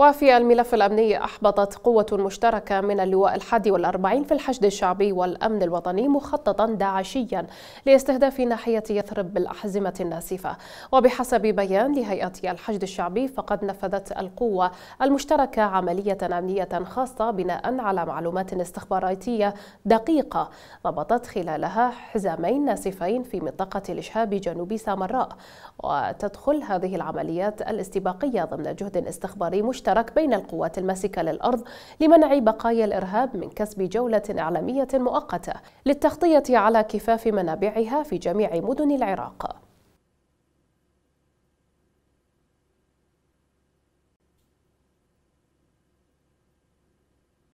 وفي الملف الأمني أحبطت قوة مشتركة من اللواء الحادي والأربعين في الحشد الشعبي والأمن الوطني مخططا داعشيا لاستهداف ناحية يثرب بالأحزمة الناسفة وبحسب بيان لهيئة الحشد الشعبي فقد نفذت القوة المشتركة عملية أمنية خاصة بناء على معلومات استخباراتية دقيقة ضبطت خلالها حزامين ناسفين في منطقة الإشهاب جنوب سامراء وتدخل هذه العمليات الاستباقية ضمن جهد استخباري مشترك مشترك بين القوات الماسكة للأرض لمنع بقايا الإرهاب من كسب جولة إعلامية مؤقتة للتغطية على كفاف منابعها في جميع مدن العراق